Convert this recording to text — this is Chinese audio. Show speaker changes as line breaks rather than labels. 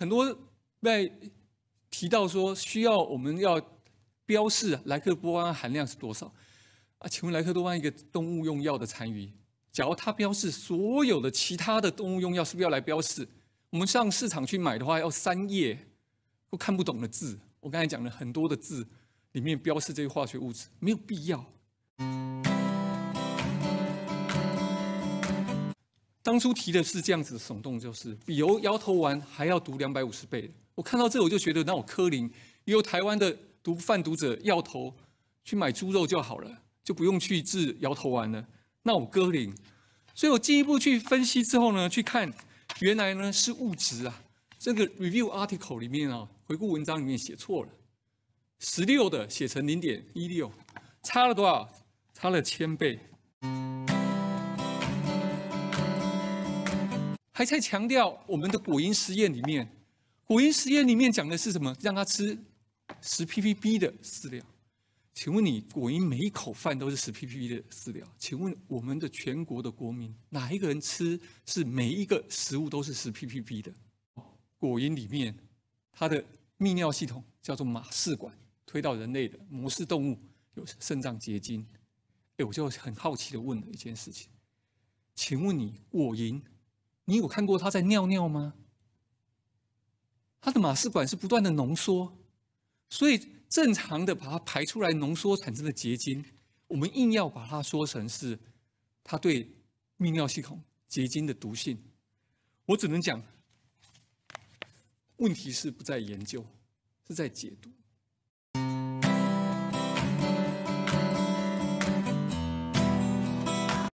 很多被提到说需要我们要标示莱克多巴胺含量是多少啊？请问莱克多巴胺一个动物用药的残余，假如它标示所有的其他的动物用药是不是要来标示？我们上市场去买的话，要三页都看不懂的字。我刚才讲了很多的字里面标示这些化学物质，没有必要。当初提的是这样子的耸动，就是比由摇头丸还要毒两百五十倍。我看到这，我就觉得那我林也由台湾的毒贩毒者药头去买猪肉就好了，就不用去治摇头丸了，那我柯林，所以我进一步去分析之后呢，去看原来呢是物质啊，这个 review article 里面啊，回顾文章里面写错了，十六的写成零点一六，差了多少？差了千倍。还在强调我们的果蝇实验里面，果蝇实验里面讲的是什么？让它吃十 ppb 的饲料。请问你果蝇每一口饭都是十 ppb 的饲料？请问我们的全国的国民哪一个人吃是每一个食物都是十 ppb 的？果蝇里面它的泌尿系统叫做马氏管，推到人类的模式动物有肾脏结晶。哎，我就很好奇的问了一件事情，请问你果蝇？你有看过他在尿尿吗？他的马氏管是不断的浓缩，所以正常的把它排出来浓缩产生的结晶，我们硬要把它说成是它对泌尿系统结晶的毒性，我只能讲，问题是不在研究，是在解读。